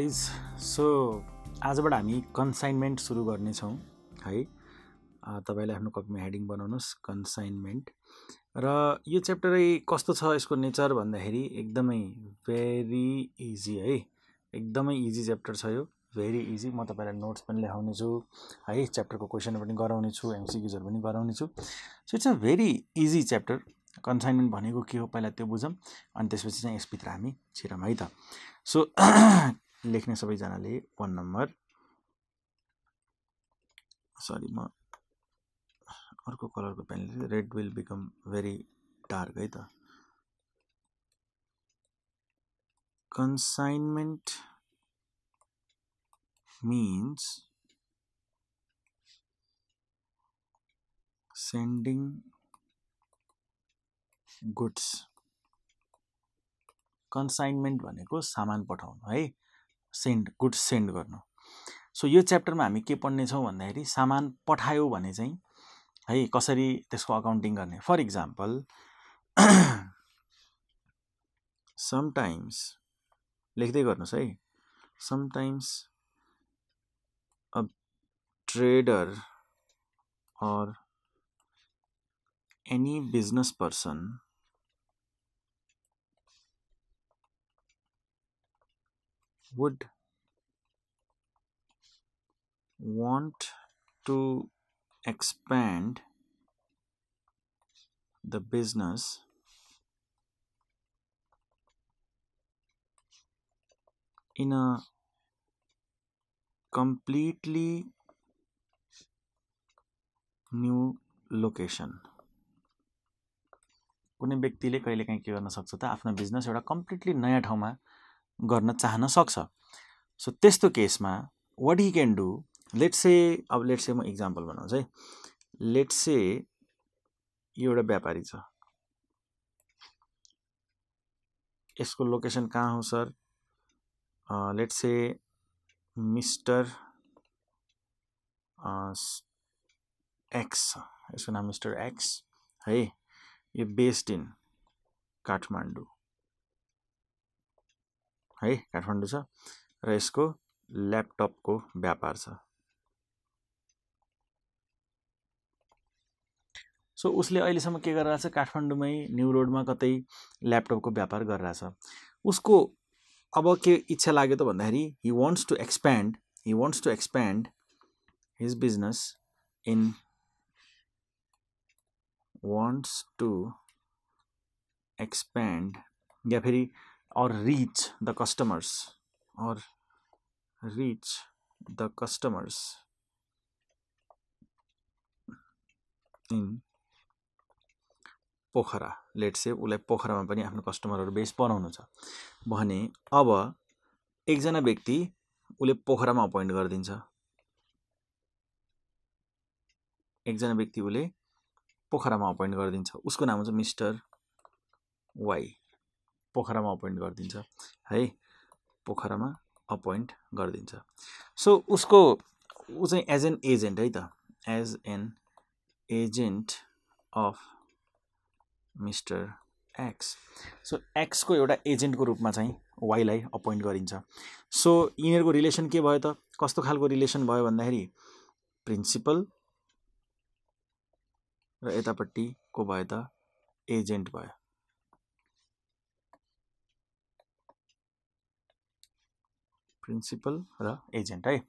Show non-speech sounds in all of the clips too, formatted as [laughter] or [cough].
Guys so आजबाट हामी consignment सुरु गर्नेछौँ है तपाईँले आफ्नो कपीमा हेडिङ बनाउनुहोस् कन्साइनमेन्ट र यो च्याप्टरै कस्तो छ यसको नेचर भन्दाखेरि एकदमै भेरी इजी है एकदमै इजी च्याप्टर छ यो भेरी इजी म तपाईँलाई नोट्स पनि लेखाउने छु है च्याप्टरको क्वेसन पनि गराउने छु एमसिक्युजहरू पनि गराउने छु so it's a very easy chapter consignment भनेको के हो पहिला त्यो बुझौँ अनि त्यसपछि चाहिँ यसभित्र हामी छिरौँ है त सो लेख्ने सबैजनाले वान नम्बर सरी म अर्को कलरको pen red will become very dark है त consignment means sending goods consignment भनेको सामान पठाउनु है सेन्ड गुड्स सेन्ड गर्नु सो यो च्याप्टरमा हामी के पढ्नेछौँ भन्दाखेरि सामान पठायो भने चाहिँ है कसरी त्यसको अकाउन्टिङ गर्ने फर इक्जाम्पल [clears throat] समटाइम्स लेख्दै गर्नुहोस् है sometimes a trader or any business person, would want to expand the business in a completely new location कुनै व्यक्तिले कहिलेकाहीँ के गर्न सक्छ त आफ्नो बिजनेस एउटा कम्प्लिटली नयाँ ठाउँमा गर्न चाहन सक्छ सो त्यस्तो केसमा what can can do say, अब से म इक्जाम्पल बनाउँछु है लेट्से यो एउटा व्यापारी छ यसको लोकेसन कहाँ हो सर से मिस्टर एक्स यसको नाम मिस्टर एक्स है यो बेस्ड इन काठमाडौँ है काठमाडौँ छ र यसको ल्यापटपको व्यापार छ सो so, उसले अहिलेसम्म के गरिरहेछ काठमाडौँमै न्यु रोडमा कतै ल्यापटपको व्यापार गरिरहेछ उसको अब के इच्छा लाग्यो त भन्दाखेरि he wants to expand he wants to expand his business in wants to expand या फेरि or reach the customers or reach the customers in Pokhara let's say उसलाई पोखरामा पनि आफ्नो कस्टमरहरू बेस बनाउनु छ भने अब एकजना व्यक्ति उसले पोखरामा अपोइन्ट गरिदिन्छ एकजना व्यक्ति उसले पोखरामा अपोइन्ट गरिदिन्छ उसको नाम हुन्छ मिस्टर वाई पोखरामा अपोइन्ट गरिदिन्छ है पोखरामा अपोइन्ट गरिदिन्छ सो उसको ऊ चाहिँ एज एन एजेन्ट है त as an agent of mister X so एक्सको एउटा एजेन्टको रूपमा चाहिँ वाइलाई अपोइन्ट गरिन्छ सो यिनीहरूको रिलेसन के भयो त कस्तो खालको रिलेसन भयो भन्दाखेरि प्रिन्सिपल र यतापट्टिको भयो त एजेन्ट भयो प्रिन्सिपल र एजेन्ट है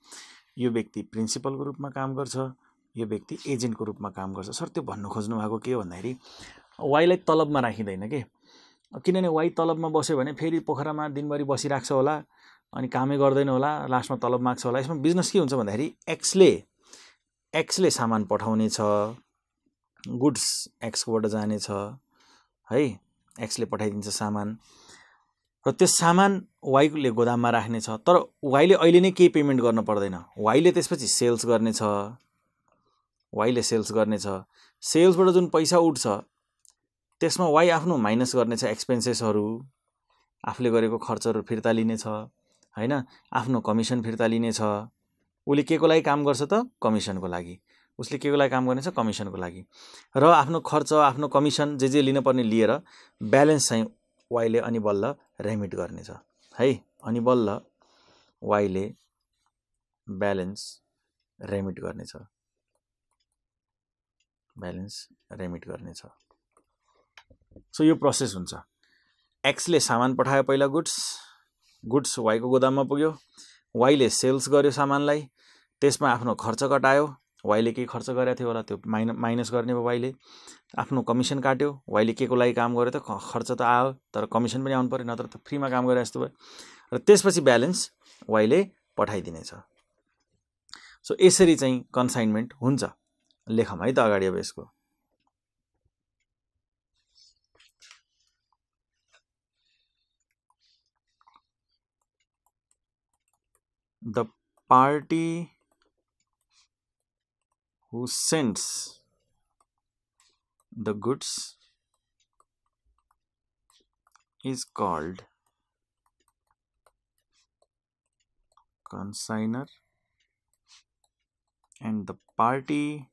यो व्यक्ति प्रिन्सिपलको रूपमा काम गर्छ यो व्यक्ति एजेन्टको रूपमा काम गर्छ सर त्यो भन्नु खोज्नु भएको के हो भन्दाखेरि वाइलाई तलबमा राखिँदैन कि किनभने वाइ तलबमा बस्यो भने फेरि पोखरामा दिनभरि बसिरहेको होला अनि कामै गर्दैन होला लास्टमा तलब माग्छ होला यसमा बिजनेस के हुन्छ भन्दाखेरि एक्सले एक्सले सामान पठाउने छ गुड्स एक्सकोबाट जानेछ है एक्सले पठाइदिन्छ सामान र त्यो सामान वाइले गोदाममा राख्नेछ तर वाइले अहिले नै केही पेमेन्ट गर्नु पर्दैन वाइले त्यसपछि सेल्स गर्नेछ वाइले सेल्स गर्नेछ सेल्सबाट जुन पैसा उठ्छ त्यसमा वाइ आफ्नो माइनस गर्नेछ एक्सपेन्सेसहरू आफूले गरेको खर्चहरू फिर्ता लिनेछ होइन आफ्नो कमिसन फिर्ता लिनेछ उसले के को लागि काम गर्छ त कमिसनको लागि उसले के को लागि काम गर्नेछ कमिसनको लागि र आफ्नो खर्च आफ्नो कमिसन जे जे लिनुपर्ने लिएर ब्यालेन्स चाहिँ वाइले अनि बल्ल रेमिट गर्नेछ है अनि बल्ल वाइले ब्यालेन्स रेमिट गर्नेछ ब्यालेन्स रेमिट गर्नेछ सो यो प्रोसेस हुन्छ एक्सले सामान पठायो पहिला गुड्स गुड्स वाइको गोदाममा पुग्यो वाइले सेल्स गर्यो सामानलाई त्यसमा आफ्नो खर्च कटायो वाइले केही खर्च गरेको थियो होला त्यो माइन माइनस गर्ने भयो वाइले आफ्नो कमिसन काट्यो वाइले के को लागि काम गर्यो त खर्च त आयो तर कमिसन पनि आउनु पऱ्यो नत्र त फ्रीमा काम गरे जस्तो भयो र त्यसपछि ब्यालेन्स वाइले पठाइदिनेछ सो यसरी चाहिँ कन्साइनमेन्ट हुन्छ लेखौँ है त अगाडि अब यसको the party who sends the goods is called consigner and the party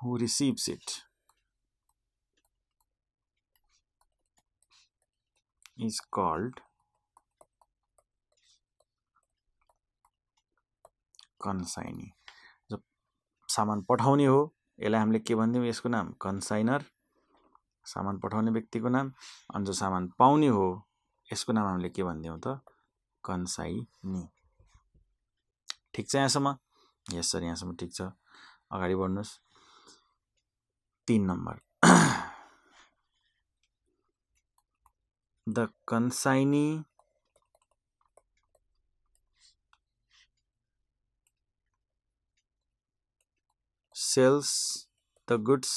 who receives it is called consignee जो सामान पठाउने हो यसलाई हामीले के भनिदिउँ यसको नाम कन्साइनर सामान पठाउने व्यक्तिको नाम अनि जो सामान पाउने हो यसको नाम हामीले के भनिदिउँ त कन्साइनी ठिक छ यहाँसम्म यस सर यहाँसम्म ठिक छ अगाडि बढ्नुहोस् तिन नम्बर [clears throat] the consignee sells the goods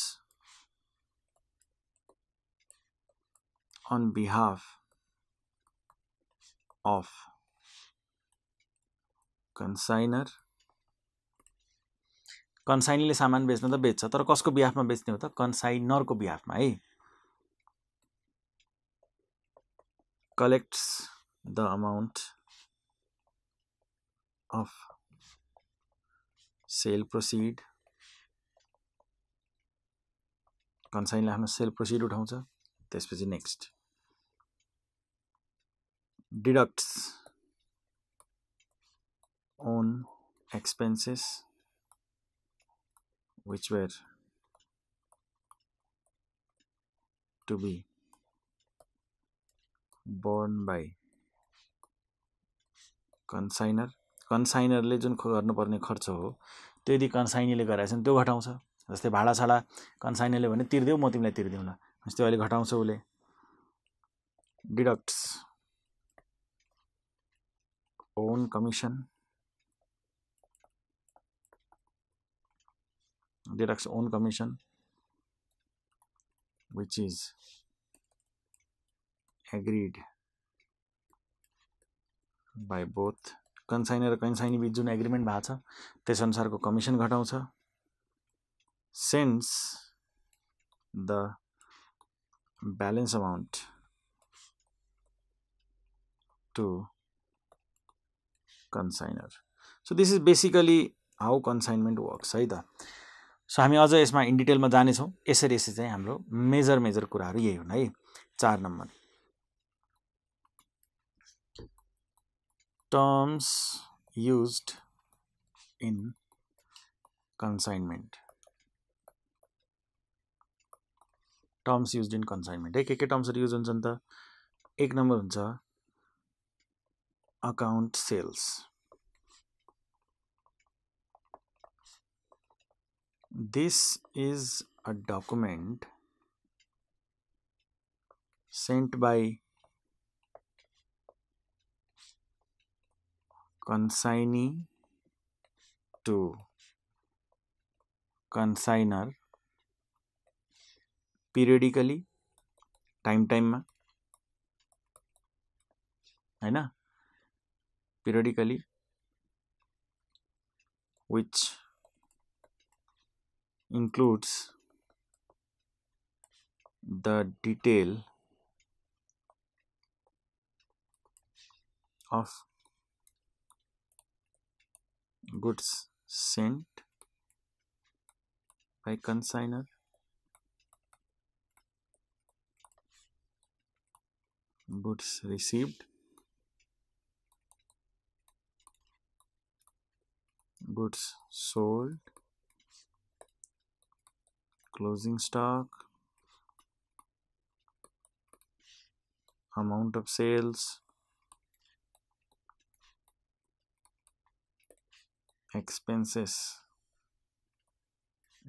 on behalf of consignor कन्साइनले सामान बेच्न त बेच्छ तर कसको बिहाफमा बेच्ने हो त कन्साइनरको बिहाफमा है collects the amount of sale proceed कन्साइनले आफ्नो सेल प्रोसिड उठाउँछ त्यसपछि next deducts own expenses which were to be, borne by, consignor कन्साइनरले जुन गर्नुपर्ने खर्च हो त्यो यदि कन्साइनीले गराएछ भने त्यो घटाउँछ जस्तै भाडासाडा कन्साइनेले भने तिर्देऊ म तिमीलाई तिर्दिउँ न जस्तै अहिले घटाउँछ उसले deducts own commission deducts own commission which is agreed by both consignor र कन्साइनी बिच जुन एग्रिमेन्ट भएको छ त्यसअनुसारको कमिसन घटाउँछ since the balance amount to consigner. So this is basically how consignment works. Right? So I mean my in detail madani so SRS is a major major kura char number. Terms used in consignment. Terms use in consignment हाई के terms use हो एक नंबर account sales this is a document sent by consignee to consignor periodically time टाइममा होइन periodically which includes the detail of goods sent by consigner goods received goods sold closing stock amount of sales expenses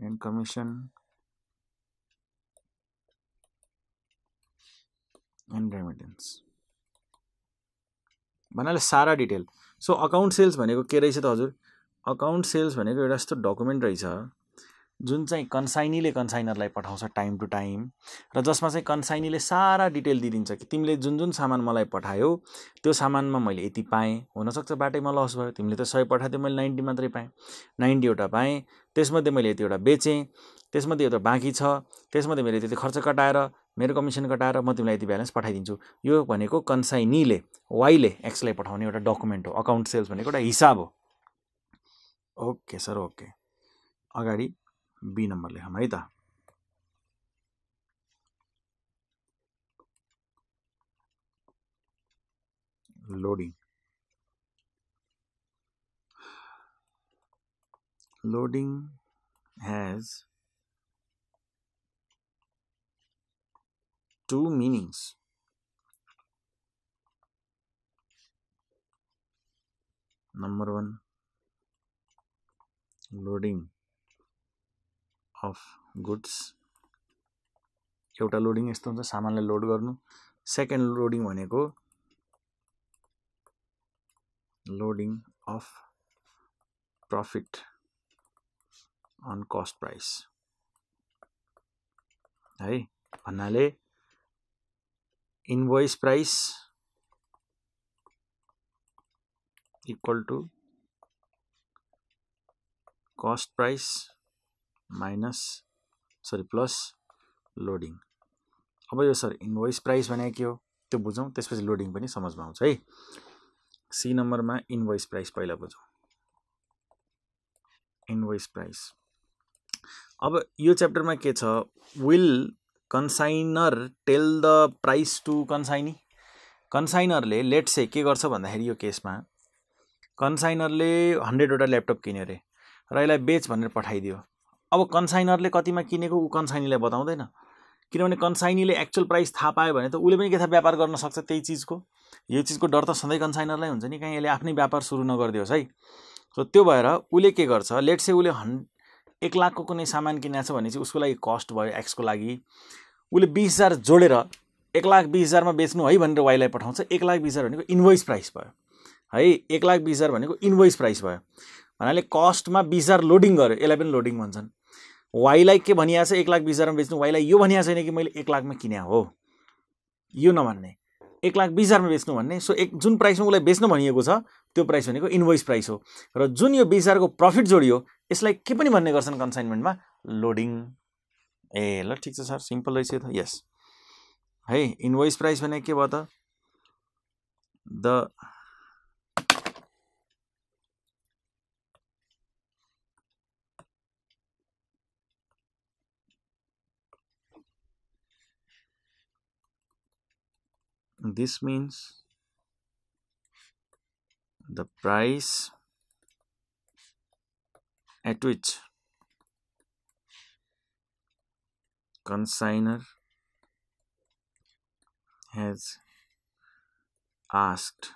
and commission and remittance भन्नाले सारा detail so account sales भनेको के रहेछ त हजुर account sales भनेको एउटा यस्तो डकुमेन्ट रहेछ जुन चाहिँ कन्साइनीले कन्साइनरलाई पठाउँछ टाइम टु टाइम र जसमा चाहिँ कन्साइनीले सारा डिटेल दिइदिन्छ कि तिमीले जुन जुन सामान मलाई पठायो त्यो सामानमा मैले यति पाएँ हुनसक्छ बाटैमा लस भयो तिमीले त सय पठाएको मैले नाइन्टी मात्रै पाएँ नाइन्टी एउटा पाएँ त्यसमध्ये मैले यतिवटा बेचेँ त्यसमध्ये यो त बाँकी छ त्यसमध्ये मैले त्यति खर्च कटाएर मेरो कमिसन कटाएर म तिमीलाई यति ब्यालेन्स पठाइदिन्छु यो भनेको कन्साइनीले वाइले एक्सलाई पठाउने एउटा डकुमेन्ट हो अकाउन्ट सेल्स भनेको एउटा हिसाब हो ओके सर ओके अगाडि बी नम्बर लेखौँ है त loading loading has two meanings. Number one, loading of goods. एउटा लोडिङ यस्तो हुन्छ सामानलाई लोड गर्नु सेकेन्ड लोडिङ भनेको loading of profit on cost price है भन्नाले invoice price equal to cost price minus sorry plus loading अब यो सर इन्भोइस प्राइस भने के हो त्यो बुझौँ त्यसपछि लोडिङ पनि समझमा आउँछ है सी नम्बरमा इन्भोइस प्राइस पहिला बुझौँ इन्भोइस प्राइस अब यो च्याप्टरमा के छ will consignor tell the price to consignee कन्साइनरले लेट से के गर्छ भन्दाखेरि यो केसमा कन्साइनरले हन्ड्रेडवटा ल्यापटप किन्यो अरे र यसलाई बेच भनेर पठाइदियो अब कन्साइनरले कतिमा किनेको ऊ कन्साइनीलाई बताउँदैन किनभने कन्साइनीले एक्चुअल प्राइस थाहा पायो भने त उसले पनि के व्यापार गर्न सक्छ त्यही चिजको यो चिजको डर त सधैँ कन्साइनरलाई हुन्छ नि कहीँ यसले आफ्नै व्यापार सुरु नगरिदियोस् है सो त्यो भएर उसले के गर्छ लेट से उसले हन् एक लाखको कुनै सामान किनेको छ भने चाहिँ उसको लागि कस्ट भयो एक्सको लागि उसले बिस हजार जोडेर एक लाख बिस हजारमा बेच्नु है भनेर वाइलाई पठाउँछ एक लाख बिस हजार भनेको इन्भोइस प्राइस भयो है एक लाख बिस हजार भनेको इन्भोइस प्राइस भयो भन्नाले कस्टमा बिस हजार लोडिङ गऱ्यो यसलाई पनि लोडिङ भन्छन् वाइलाई के भनिएको छ एक लाख बिस हजारमा बेच्नु वाइलाई यो भनिया छैन कि मैले एक लाखमा किने हो यो नभन्ने एक लाख बिस हजारमा बेच्नु भन्ने सो एक जुन प्राइसमा उसलाई बेच्नु भनिएको छ त्यो प्राइस भनेको इन्भोइस प्राइस हो र जुन यो बिस हजारको प्रफिट जोडियो यसलाई के पनि भन्ने गर्छन् कन्साइनमेन्टमा लोडिङ ए ल ठीक है सर सीम्पल रहे तो यस हई इन्भोइस प्राइस भने के भयो the this means the price at which consignor has asked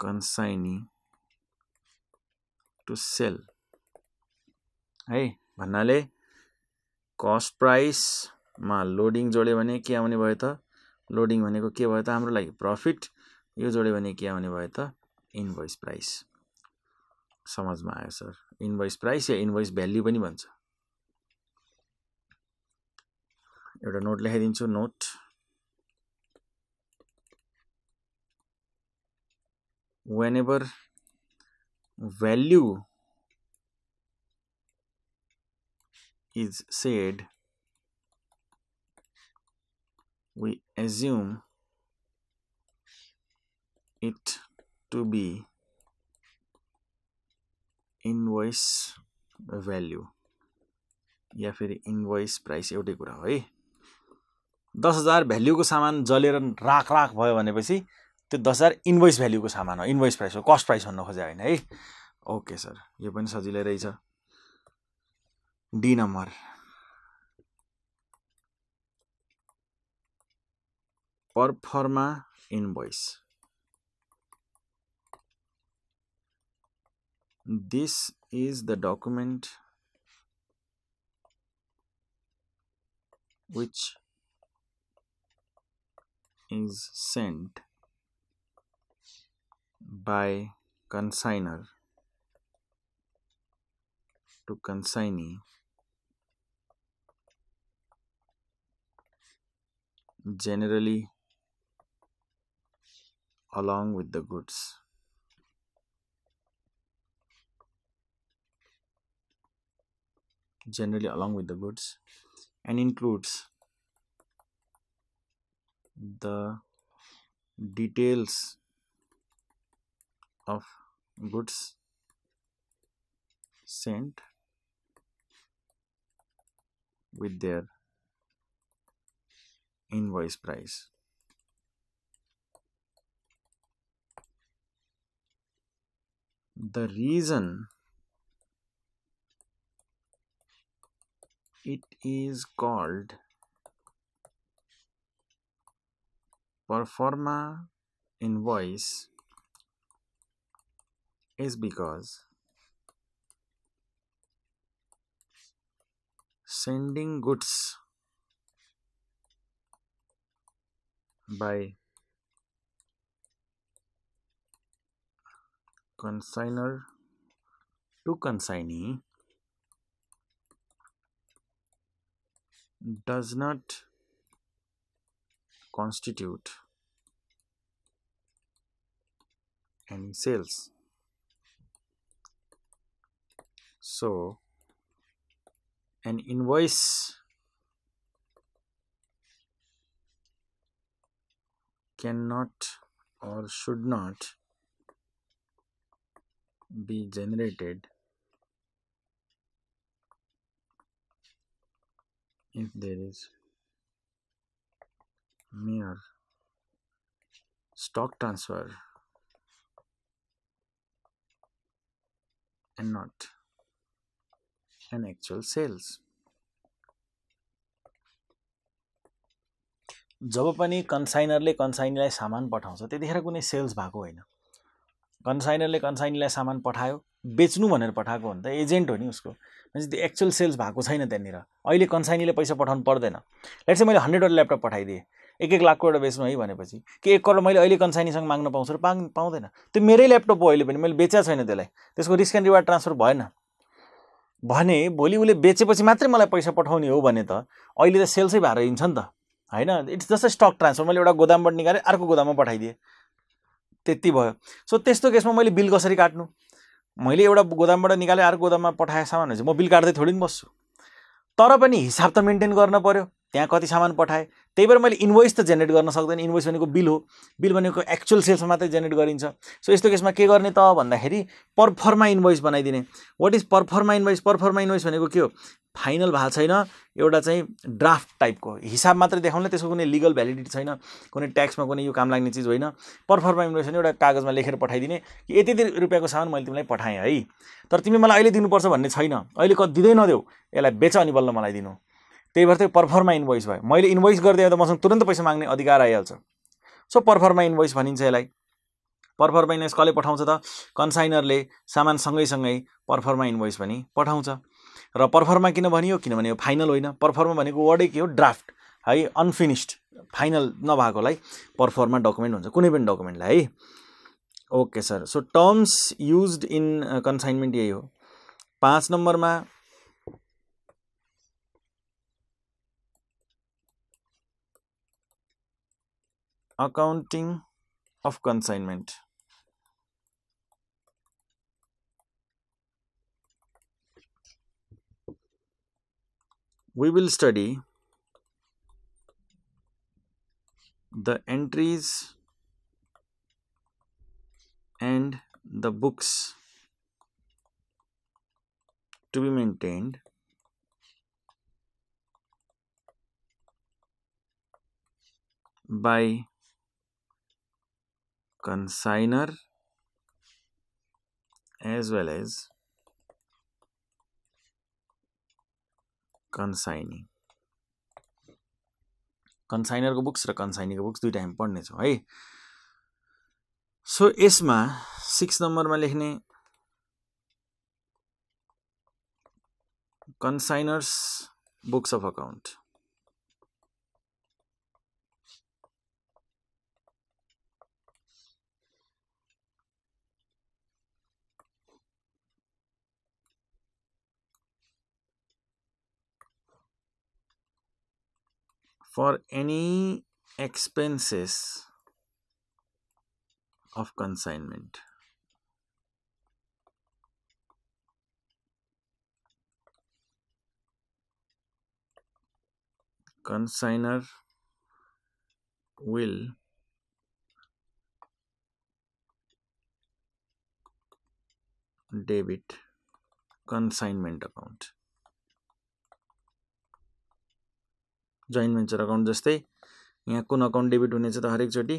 consignee to sell है भन्नाले कस्ट प्राइसमा लोडिङ जोड्यो भने के आउने भयो त लोडिङ भनेको के भयो त हाम्रो लागि प्रफिट यो जोड्यो भने के आउने भयो त इन्भोइस प्राइस समाजमा आयो सर इन्भोइस प्राइस या इन्भोइस भ्याल्यु पनि भन्छ एउटा नोट लेखाइदिन्छु note. Whenever value is said, we assume it to be invoice value या फिर invoice price एउटै कुरा है दस हजार भेल्युको सामान जलेर राख राख भयो भनेपछि त्यो दस हजार इन्भोइस भेल्युको सामान हो इन्भोइस प्राइस हो कस्ट प्राइस भन्न खोजे होइन है ओके सर यो पनि सजिलै रहेछ D number proforma invoice this is the document which is sent by consigner to consignee generally along with the goods. generally along with the goods and includes the details of goods sent with their invoice price. The reason it is called performa invoice is because sending goods by consigner to consignee does not constitute Any sales so an invoice cannot or should not be generated if there is mere stock transfer and not an actual sales जब पनि कन्साइनरले कन्साइनीलाई सामान पठाउँछ त्यतिखेर कुनै sales भएको होइन कन्साइनरले कन्साइनीलाई सामान पठायो बेच्नु भनेर पठाएको हो नि त एजेन्ट हो नि उसको भनेपछि त्यो एक्चुअल सेल्स भएको छैन त्यहाँनिर अहिले कन्साइनीले पैसा पठाउनु पर्दैन लेट्स मैले हन्ड्रेडवटा ल्यापटप पठाइदिएँ एक एक लाखको एउटा बेच्नु है भनेपछि कि एक करोड मैले अहिले कन्साइनीसँग माग्न पाउँछु र पाङ पाउँदैन त्यो मेरै ल्यापटप हो अहिले पनि मैले बेचेको छैन त्यसलाई त्यसको रिस्क एन्ड रिवार्ड ट्रान्सफर भएन भने भोलि उसले बेचेपछि मात्रै मलाई पैसा पठाउने हो भने त अहिले त सेल्सै भएर हिँड्छ नि त होइन इट्स जस्ट स्टक ट्रान्सफर मैले एउटा गोदामबाट निकालेँ अर्को गोदाममा पठाइदिएँ त्यति भयो सो त्यस्तो केसमा मैले बिल कसरी काट्नु मैले एउटा गोदामबाट निकालेँ अर्को गोदाममा पठाएँ सामानहरू चाहिँ म बिल काट्दै थोडी नि बस्छु तर पनि हिसाब त मेन्टेन गर्न पऱ्यो त्यहाँ कति सामान पठाएँ त्यही भएर मैले इन्भोइस त जेनेरेट गर्न सक्दैन इन्भोइस भनेको बिल हो बिल भनेको एक्चुअल सेल्स मात्रै जेनेरेट गरिन्छ सो यस्तो केसमा के गर्ने त भन्दाखेरि पर्फर्मा इन्भोइस बनाइदिने what is proforma invoice proforma invoice भनेको के हो फाइनल भएको छैन एउटा चाहिँ ड्राफ्ट टाइपको हिसाब मात्रै देखाउने त्यसको कुनै लिगल भ्यालिडिटी छैन कुनै ट्याक्समा कुनै यो काम लाग्ने चिज होइन पर्फर्मा इन्भोइस भने एउटा कागजमा लेखेर पठाइदिने कि यति यति रुपियाँको सामान मैले तिमीलाई पठाएँ है तर तिमी मलाई अहिले दिनुपर्छ भन्ने छैन अहिले क दिँदै नदेऊ यसलाई बेच अनि बल्ल मलाई दिनु त्यही भएर चाहिँ पर्फर्मा इन्भोइस भयो मैले इन्भोइस गरिदिएँ त मसँग तुरन्त पैसा माग्ने अधिकार आइहाल्छ सो परफर्मा इन्भोइस भनिन्छ यसलाई पर्फर्मा इन्भोइस कसले पठाउँछ त कन्साइनरले सामान सँगैसँगै पर्फर्मा इन्भोइस भनी पठाउँछ र परफर्मा किन भनियो किनभने यो फाइनल होइन पर्फर्मा भनेको वर्डै के हो ड्राफ्ट है अनफिनिस्ड फाइनल नभएकोलाई परफर्मा डकुमेन्ट हुन्छ कुनै पनि डकुमेन्टलाई है okay sir so terms use in consignment यही हो पाँच नम्बरमा accounting of consignment we will study the entries and the books to be maintained by consignor as well as consignee कन्साइनरको बुक्स र कन्साइनीको बुक्स दुइटा हामी पढ्नेछौँ है सो यसमा सिक्स नम्बरमा लेख्ने consignor's books of account for any expenses of consignment. Consigner will debit consignment account. Joint venture account जस्तै यहाँ कुन अकाउन्ट डेबिट हुनेछ त हरेकचोटि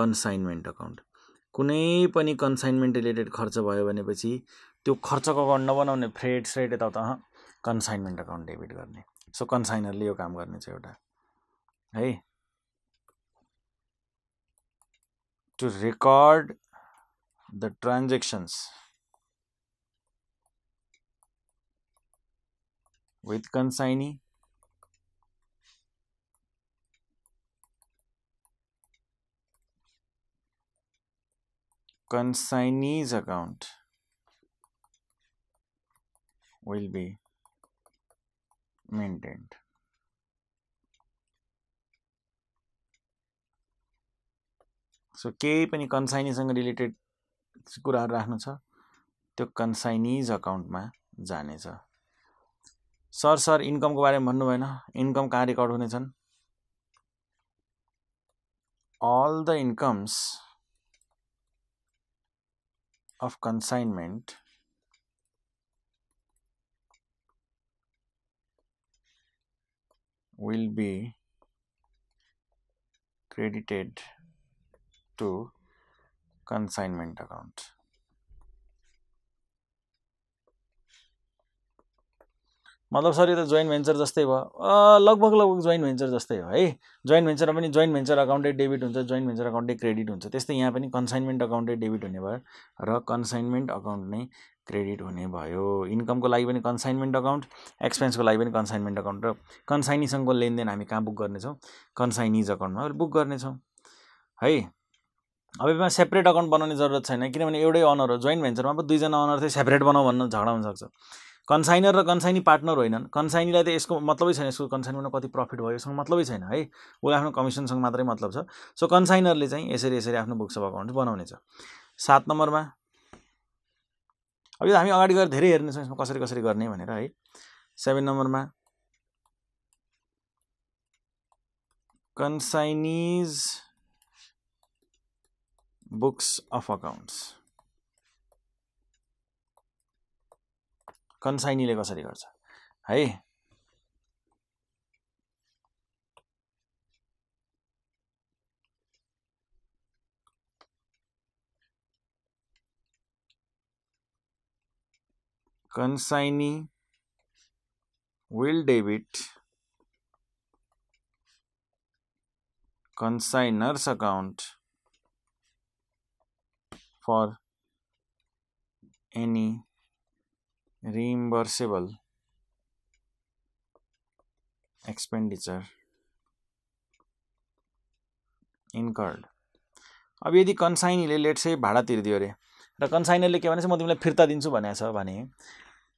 कन्साइनमेन्ट अकाउन्ट कुनै पनि कन्साइनमेन्ट रिलेटेड खर्च भयो भनेपछि त्यो खर्चको अकाउन्ट नबनाउने फ्रेड स्रेड यताउता कन्साइनमेन्ट अकाउन्ट डेबिट गर्ने सो कन्साइनरले यो काम गर्नेछ एउटा है to record the transactions with consignee consignee's account will be maintained. So केही पनि कन्साइनीसँग रिलेटेड कुराहरू राख्नु छ त्यो कन्साइनिज अकाउन्टमा जानेछ सर सर इन्कमको बारेमा भन्नु भएन इन्कम कहाँ रेकर्ड हुनेछन् all the incomes of consignment will be credited to consignment account मतलब सर यो त जोइन्ट भेन्चर जस्तै भयो लगभग लगभग जोइन्ट भेन्चर जस्तै हो है जोइन्ट भेन्चरमा पनि जोइन्ट भेन्चर अकाउन्टै डेबिट हुन्छ जोइन्ट भेन्चर अकाउन्टै क्रेडिट हुन्छ त्यस्तै यहाँ पनि कन्साइनमेन्ट अकाउन्टै डेबिट हुने भयो र कन्साइनमेन्ट अकाउन्ट नै क्रेडिट हुने भयो इन्कमको लागि पनि कन्साइनमेन्ट अकाउन्ट एक्सपेन्सको लागि पनि कन्साइनमेन्ट अकाउन्ट र कन्साइनीसँगको लेनदेन हामी कहाँ बुक गर्नेछौँ कन्साइनिज अकाउन्टमा बुक गर्नेछौँ है अब यसमा सेपरेट अकाउन्ट बनाउने जरुरत छैन किनभने एउटै अनर हो जोइन्ट भेन्चरमा पो दुईजना अनर चाहिँ सेपरेट बनाऊ भन्न झगडा हुनसक्छ कन्साइनर र कन्साइनी पार्टनर होइनन् कन्साइनीलाई त यसको मतलबै छैन यसको कन्साइनमा कति प्रफिट भयो यसको मतलबै छैन है उसले आफ्नो कमिसनसँग मात्रै मतलब छ सो कन्साइनरले चाहिँ यसरी यसरी आफ्नो बुक्स अफ अकाउन्ट बनाउनेछ सात नम्बरमा अब यो हामी अगाडि गएर धेरै हेर्नेछौँ यसमा कसरी कसरी गर्ने भनेर है सेभेन नम्बरमा consignee's books of accounts consignee कसरी गर्छ है consignee will debit consignor's account for any reimbursable expenditure incurred अब यदि कन्साइनीले लेट चाहिँ भाडा तिरिदियो अरे र कन्साइनरले के भने चाहिँ म तिमीलाई फिर्ता दिन्छु भनेको छ भने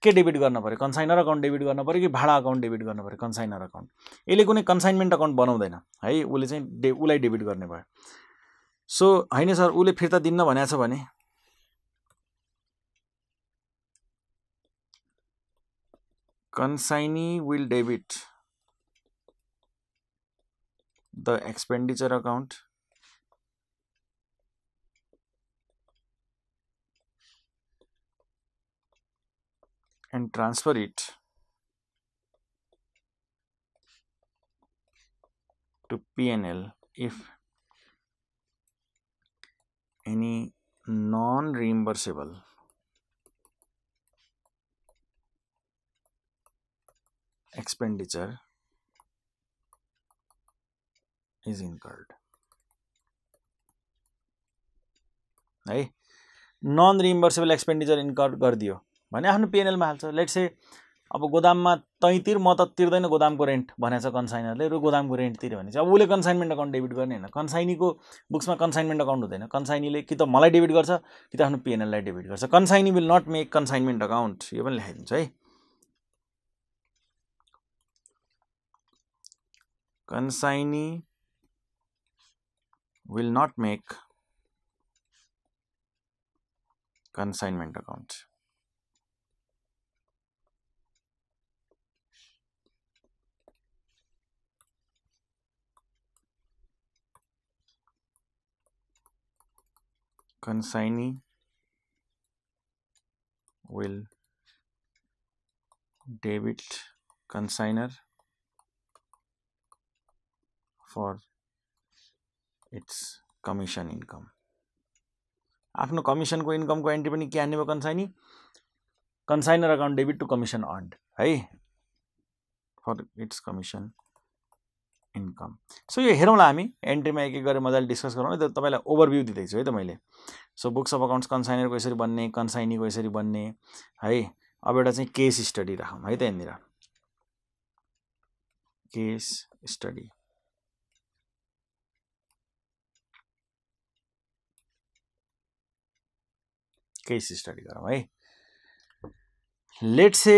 के डेबिट गर्नु पऱ्यो कन्साइनर अकाउन्ट डेबिट गर्नु पऱ्यो कि भाडा अकाउन्ट डेबिट गर्नु पऱ्यो कन्साइनर अकाउन्ट यसले कुनै कन्साइनमेन्ट अकाउन्ट बनाउँदैन है उसले चाहिँ डे उसलाई डेबिट गर्ने भयो सो होइन सर उसले फिर्ता दिन्न भनेको छ भने consignee will debit the expenditure account and transfer it to PNL if any non reimbursable expenditure is incurred है नन रिम्बर्सेबल एक्सपेन्डिचर इन्कर गरिदियो भने आफ्नो पिएनएलमा हाल्छ लेट्स से अब गोदाममा तैँ म त तिर्दैन गोदामको रेन्ट भनेको छ कन्साइनरले रु गोदामको रेन्ट तिर्यो भने चाहिँ अब उसले कन्साइनमेन्ट अकाउन्ट डेबिट गर्ने होइन कन्साइनीको बुक्समा कन्साइनमेन्ट अकाउन्ट हुँदैन कन्साइनीले कि त मलाई डेबिट गर्छ कि त आफ्नो पिएनएललाई डेबिट गर्छ consignee will not make consignment account यो पनि लेखाइदिन्छु है consignee will not make consignment account. consignee will debit consigner for its commission income आफ्नो कमिसनको इन्कमको एन्ट्री पनि के हान्ने भयो consignee consignor account debit to commission earned है for its commission income so यो हेरौँला हामी एन्ट्रीमा एक एक गरेर मजाले डिस्कस गरौँ है त तपाईँलाई ओभरभ्यू दिँदैछु है त मैले सो बुक्स अफ अकाउन्ट्स कन्साइनरको यसरी बन्ने कन्साइनीको यसरी बन्ने है अब एउटा चाहिँ केस स्टडी राखौँ है त यहाँनिर केस स्टडी केस स्टडी गरौँ है लेट से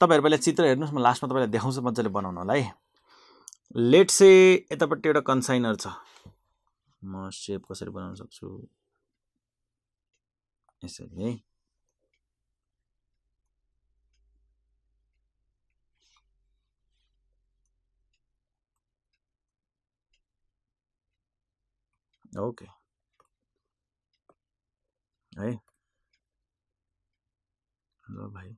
तपाईँहरू पहिला चित्र हेर्नुहोस् म लास्टमा तपाईँलाई देखाउँछु मजाले बनाउनलाई लेट से यतापट्टि एउटा कन्साइनर छ म सेप कसरी बनाउन सक्छु यसरी है ओके है ल भाइ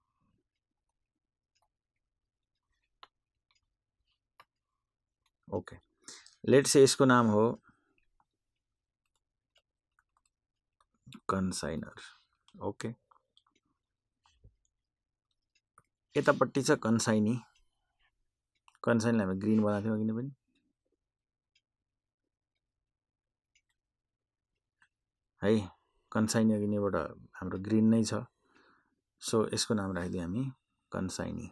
ओके लेट्स यसको नाम हो कन्साइनर ओके यतापट्टि छ कन्साइनी कन्साइनी हामी ग्रिन बनाएको थियौँ अघि नै पनि है कन्साइनी अघि नैबाट हाम्रो ग्रिन नै छ सो यसको नाम राखिदियो हामी कन्साइनी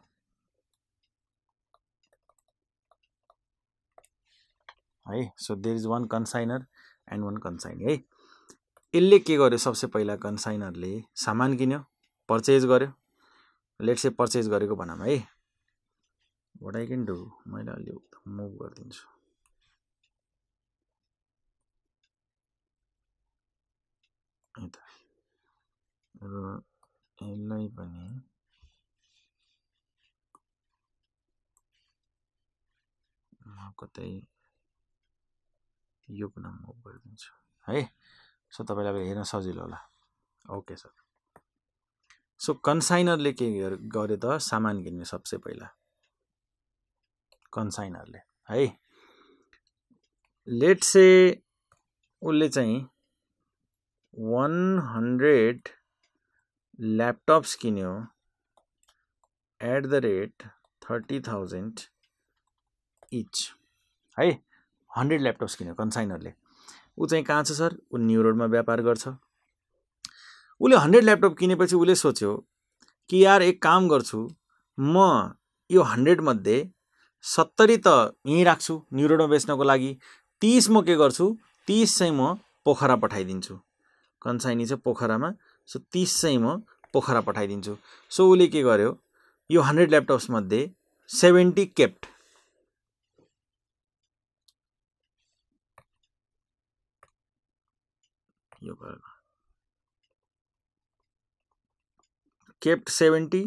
है so there is one consignor and one consignee है यसले के गर्यो सबसे पहिला कन्साइनरले सामान किन्यो पर्चेज गर्यो लेट से पर्चेज गरेको भनौँ है वाट आई क्यान डु मैले अलि मुभ गरिदिन्छु यता यसलाई पनि म कतै यो पनि म गरिदिन्छु है सो तपाईँलाई अब हेर्न सजिलो होला ओके सर सो कन्साइनरले के गर्यो त सामान किन्ने सबसे पहिला कन्साइनरले है लेट से उसले चाहिँ वान हन्ड्रेड ल्यापटप्स किन्यो at the rate thirty thousand each है हन्ड्रेड ल्यापटप्स किन्यो कन्साइनरले ऊ चाहिँ कहाँ छ सर ऊ न्यु रोडमा व्यापार गर्छ उसले हन्ड्रेड ल्यापटप किनेपछि उसले सोच्यो कि यार एक काम गर्छु म यो हन्ड्रेडमध्ये सत्तरी त यहीँ राख्छु न्यु रोडमा बेच्नको लागि तिस म के गर्छु तिस चाहिँ म पोखरा पठाइदिन्छु कन्साइनी चाहिँ पोखरामा सो तिस चाहिँ म पोखरा पठाइदिन्छु सो उसले के गर्यो यो हन्ड्रेड ल्यापटप्समध्ये सेभेन्टी केप्ट यो kept seventy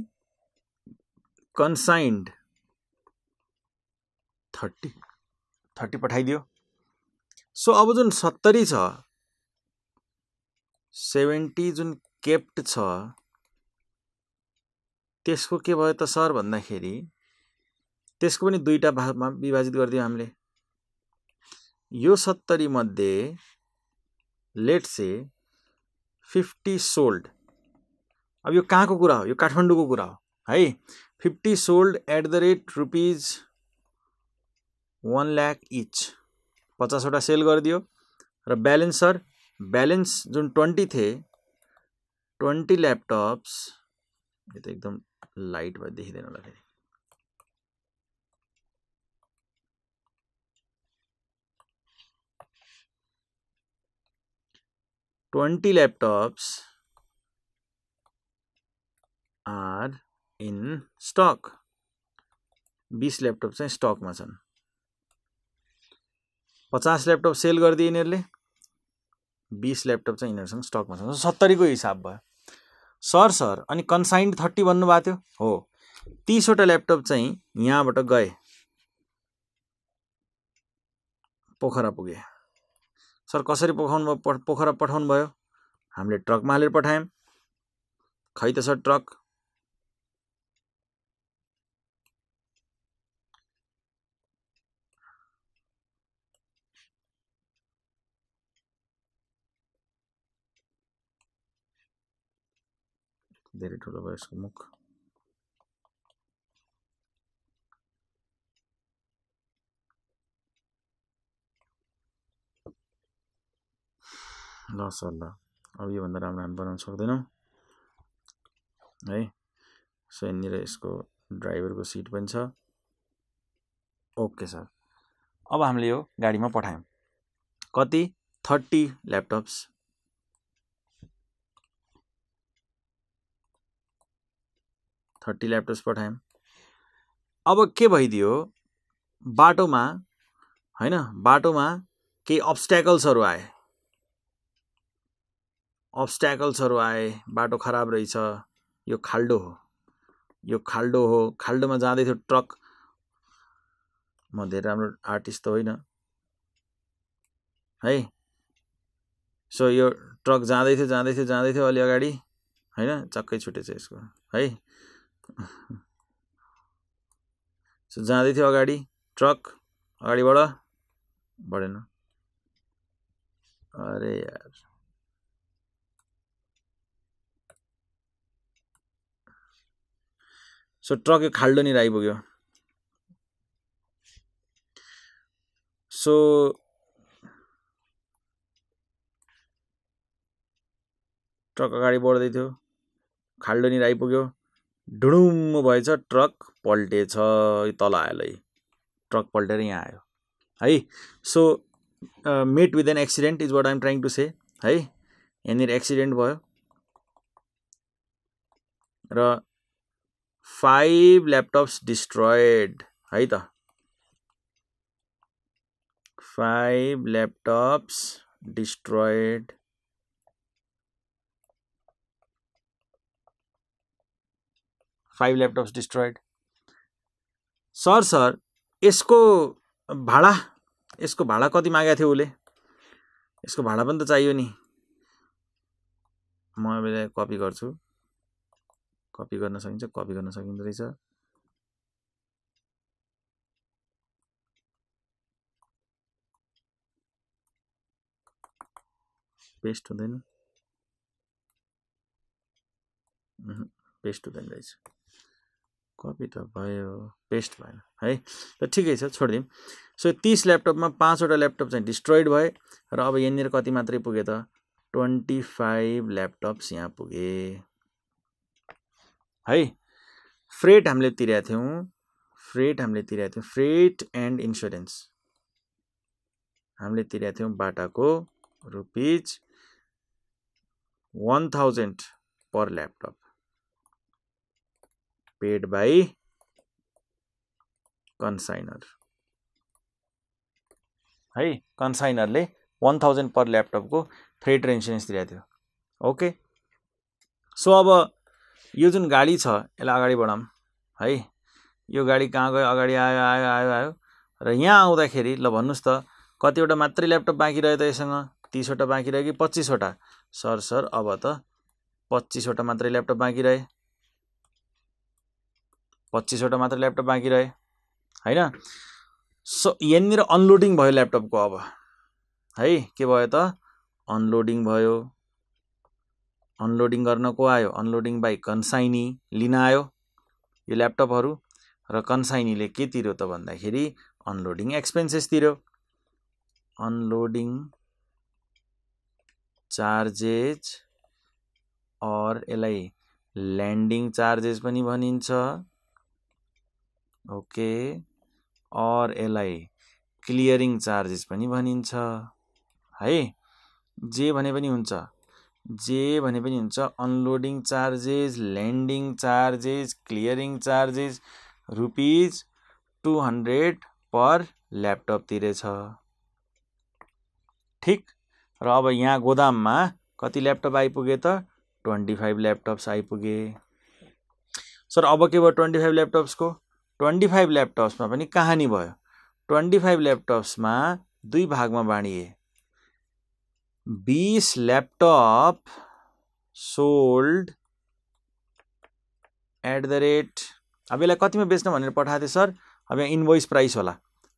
consigned thirty thirty पठाइदियो सो अब जुन सत्तरी छ सेभेन्टी जुन केप्ट छ त्यसको के भयो त सर भन्दाखेरि त्यसको पनि दुईवटा भागमा विभाजित गरिदियौँ हामीले यो सत्तरी मध्ये लेट से फिफ्टी सोल्ड अब यो कहाँको कुरा हो यो काठमाडौँको कुरा हो है fifty sold at the rate rupees one lakh each पचासवटा सेल गरिदियो र ब्यालेन्स सर ब्यालेन्स जुन ट्वेन्टी थिए ट्वेन्टी ल्यापटप्स यो त एकदम लाइट भयो देखिँदैन होला फेरि twenty laptops are in stock बिस ल्यापटप चाहिँ स्टकमा छन् पचास ल्यापटप सेल गरिदिए यिनीहरूले बिस ल्यापटप चाहिँ यिनीहरूसँग स्टकमा छन् सत्तरीको हिसाब भयो सर सर अनि कन्साइन्ड थर्टी भन्नुभएको थियो हो तिसवटा ल्यापटप चाहिँ यहाँबाट गए पोखरा पुगे सर कसरी पठाउनु भयो पोखरा पठाउनु भयो हामीले ट्रकमा हालेर पठायौँ खै त सर ट्रक धेरै ठुलो भयो यसको मुख ल सर ल अब योभन्दा राम्रो हामी बनाउन सक्दैनौँ है सो यहाँनिर यसको ड्राइभरको सिट पनि छ ओके सर अब हामीले यो गाडीमा पठायौँ कति थर्टी ल्यापटप्स थर्टी ल्यापटप्स पठायौँ अब के भइदियो बाटोमा होइन बाटोमा केही अब्सट्याकल्सहरू आए अब्सट्याकल्सहरू आए बाटो खराब रहेछ यो खाल्डो हो यो खाल्डो हो खाल्डोमा जाँदै थियो ट्रक म धेरै राम्रो आर्टिस्ट त होइन है सो यो ट्रक जाँदै थियो जाँदै थियो जाँदै थियो अलि अगाडि होइन चक्कै छुटेछ यसको है सो [laughs] जाँदै थियो अगाडि ट्रक अगाडिबाट बढेन अरे यार सो ट्रक यो खाल्डोनिर आइपुग्यो सो ट्रक अगाडि बढ्दै थियो खाल्डोनिर आइपुग्यो ढुडुम भएछ ट्रक पल्टेछ तल आयो ट्रक पल्टेर यहाँ आयो है so met with an accident is what I'm trying to say है यहाँनिर एक्सिडेन्ट भयो र फाइभ ल्यापटप्स डिस्ट्रोइड है त five laptops destroyed five laptops destroyed sir sir यसको भाडा यसको भाडा कति मागेको थियो उसले यसको भाडा पनि त चाहियो नि म यसलाई कपी गर्छु कपी गर्न सकिन्छ कपी गर्न सकिँदो रहेछ पेस्ट हुँदैन पेस्ट हुँदैन रहेछ कपी त भयो पेस्ट भएन है त ठिकै छ छोडिदिउँ सो तिस ल्यापटपमा पाँचवटा ल्यापटप चाहिँ डिस्ट्रोइड भए र अब यहाँनिर कति मात्रै पुगे त ट्वेन्टी फाइभ ल्यापटप्स यहाँ पुगे है फ्रेट हामीले तिरेका थियौँ फ्रेट हामीले तिरेका थियौँ फ्रेट एन्ड इन्सुरेन्स हामीले तिरेका थियौँ बाटाको rupees one thousand per laptop paid by consignor है कन्साइनरले वान थाउजन्ड पर ल्यापटपको फ्रेड र इन्सुरेन्स दिएको थियो ओके सो अब यो जुन गाडी छ यसलाई अगाडि बढाउँ है यो गाडी कहाँ गयो अगाडि आयो आयो आयो आयो र यहाँ आउँदाखेरि ल भन्नुहोस् त कतिवटा मात्रै ल्यापटप बाँकी रह्यो त यससँग तिसवटा बाँकी रह्यो कि पच्चिसवटा सर सर अब त पच्चिसवटा मात्रै ल्यापटप बाँकी रहे पच्चिसवटा मात्र ल्यापटप बाँकी रहे होइन सो यहाँनिर अनलोडिङ भयो ल्यापटपको अब है के भयो त अनलोडिङ भयो अनलोडिङ गर्न को आयो अनलोडिङ बाई कन्साइनी लिन आयो यो ल्यापटपहरू र कन्साइनीले के तिर्यो त भन्दाखेरि अनलोडिङ एक्सपेन्सेस तिर्यो अनलोडिङ चार्जेस अर यसलाई ल्यान्डिङ चार्जेस पनि भनिन्छ ओके अर यसलाई क्लियरिङ चार्जेस पनि भनिन्छ है जे भने पनि हुन्छ जे भने पनि हुन्छ unloading charges landing charges clearing charges rupees two hundred per ल्यापटपतिर छ ठिक र अब यहाँ गोदाममा कति ल्यापटप आइपुगे त ट्वेन्टी फाइभ ल्यापटप्स आइपुगे सर अब के भयो ट्वेन्टी फाइभ ल्यापटप्सको ट्वेन्टी फाइभ ल्यापटप्समा पनि कहानी भयो ट्वेन्टी फाइभ ल्यापटप्समा दुई भागमा बाँडिए बिस laptop sold at the rate अब यसलाई कतिमा बेच्न भनेर पठाएको थिएँ सर अब यहाँ इन्भोइस प्राइस होला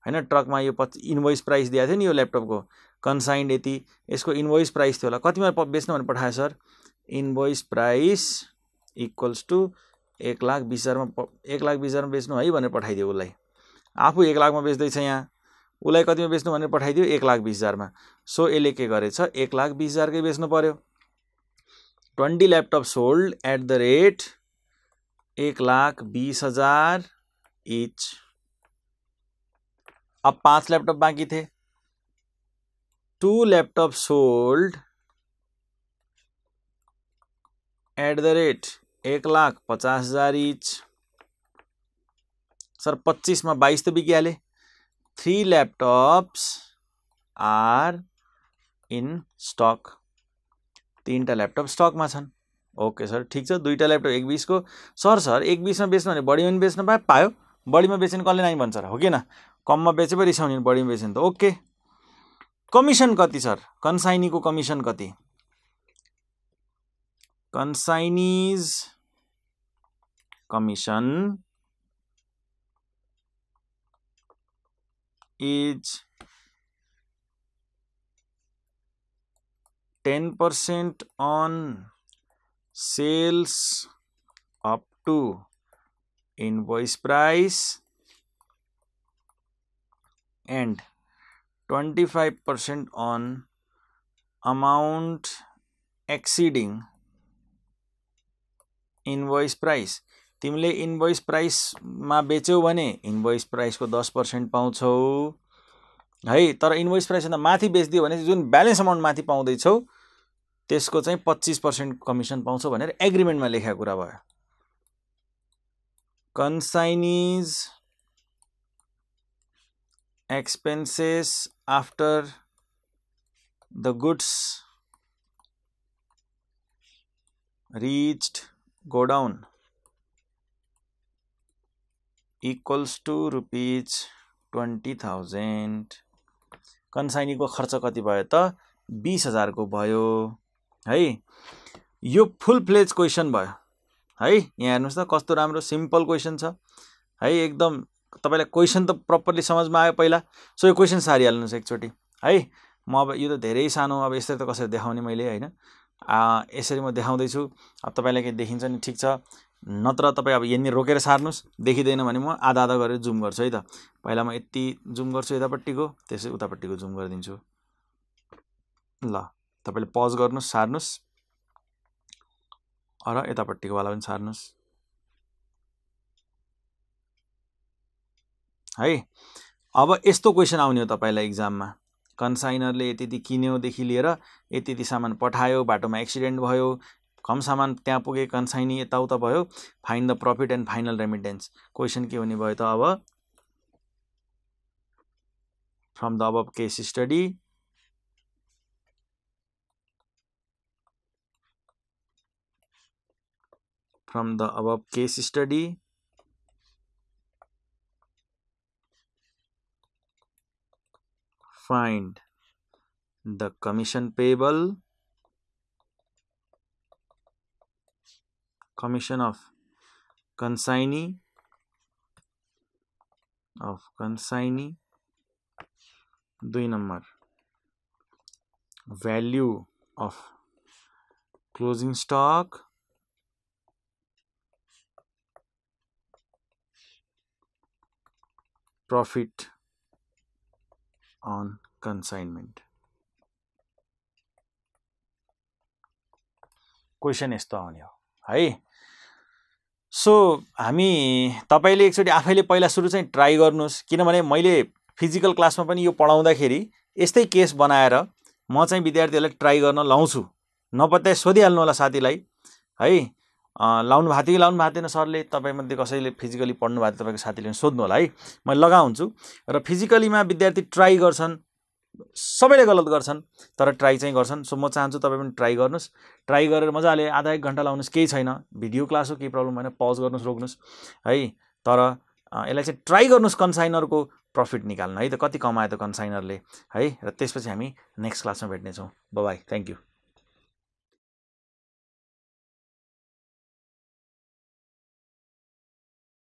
होइन ट्रकमा यो पच इन्भोइस प्राइस दिएको थियो नि यो ल्यापटपको कन्साइन्ड यति यसको इन्भोइस प्राइस थियो होला कतिमा बेच्न भनेर पठाएँ sir invoice price equals to एक लाख बिस हजारमा एक लाख बिस हजारमा बेच्नु है भनेर पठाइदियो उसलाई आफू एक लाखमा बेच्दैछ यहाँ उसलाई कतिमा बेच्नु भनेर पठाइदियो एक लाख बिस हजारमा सो यसले के गरेछ एक लाख बिस हजारकै बेच्नु पऱ्यो twenty laptop sold at the rate एक लाख बिस हजार इच अब पाँच ल्यापटप बाँकी थिए two laptop sold at the rate एक लाख पचास हजार इच सर पच्चिसमा बाइस त बिगिहाले three laptops are in stock तिनवटा ल्यापटप स्टकमा छन् ओके सर ठिक छ दुईवटा ल्यापटप एक बिसको सर सर एक बिसमा बेच्नु भने बढीमा पनि बेच्न पायो पायो बढीमा बेच्यो भने कसले नाइ भन्छ र हो कि न कममा बेचे पो रिसाउने बढीमा बेच्यो भने त ओके कमिसन कति सर कन्साइनीको कमिसन कति consignee's commission is 10% on sales up to invoice price and 25% on amount exceeding invoice price तिमीले इन्भोइस प्राइसमा बेच्यौ भने इन्भोइस प्राइसको दस पर्सेन्ट पाउँछौ है तर इन्भोइस प्राइसभन्दा माथि बेचिदियो भने जुन ब्यालेन्स अमाउन्ट माथि पाउँदैछौ त्यसको चाहिँ पच्चिस पर्सेन्ट कमिसन पाउँछौ भनेर एग्रिमेन्टमा लेखेको कुरा भयो consignee's expenses after the goods reached godown equals to rupees twenty thousand कन्साइनीको खर्च कति भयो त बिस हजारको भयो है यो फुल फ्लेज क्वेसन भयो है यहाँ हेर्नुहोस् त कस्तो राम्रो सिम्पल क्वेसन छ है एकदम तपाईँलाई क्वेसन त प्रपरली समझमा आयो पहिला सो यो क्वेसन सारिहाल्नुहोस् एकचोटि है म अब यो त धेरै सानो अब यसरी त कसरी देखाउने मैले होइन यसरी म देखाउँदैछु अब तपाईँलाई के देखिन्छ नि ठिक छ नत्र तपाईँ अब यहाँनिर रोकेर सार्नुहोस् देखिँदैन भने म आधा आधा गरेर जुम गर्छु है त पहिला म यति जुम गर्छु यतापट्टिको त्यसै उतापट्टिको जुम गरिदिन्छु ल तपाईँले पज गर्नुहोस् सार्नुहोस् र यतापट्टिको वाला पनि सार्नुहोस् है अब यस्तो क्वेसन आउने हो तपाईँलाई इक्जाममा कन्साइनरले यति यति किन्योदेखि लिएर यति सामान पठायो बाटोमा एक्सिडेन्ट भयो कम सामान त्यहाँ पुगे कन्साइनी यताउता भयो find the profit and final remittance question के हुने भयो त अब फ्रम द अब केस स्टडी फ्रम द अब case study find the commission payable commission of consignee of consignee दुई number value of closing stock profit on consignment question यो आउने हो है सो हामी तपाईँले एकचोटि आफैले पहिला सुरु चाहिँ ट्राई गर्नुहोस् किनभने मैले फिजिकल क्लासमा पनि यो पढाउँदाखेरि यस्तै केस बनाएर म चाहिँ विद्यार्थीहरूलाई ट्राई गर्न लाउँछु नपत्याए सोधिहाल्नु होला साथीलाई है लाउनु भएको थियो कि लाउनु भएको थिएन सरले तपाईँमध्ये कसैले फिजिकली पढ्नु भएको थियो तपाईँको साथीले सोध्नु होला है म लगाउँछु र फिजिकलीमा विद्यार्थी ट्राई गर्छन् सबैले गलत गर्छन् तर ट्राई चाहिँ गर्छन् सो म चाहन्छु तपाईँ पनि ट्राई गर्नुहोस् ट्राई गरेर मजाले आधा एक घन्टा लाउनुहोस् केही छैन भिडियो क्लास हो केही प्रब्लम भएन पज गर्नुहोस् रोक्नुहोस् है तर यसलाई चाहिँ ट्राई गर्नुहोस् कन्साइनरको प्रफिट निकाल्नु है त कति कमायो त कन्साइनरले है र त्यसपछि हामी नेक्स्ट क्लासमा भेट्नेछौँ बाई थ्याङ्क यू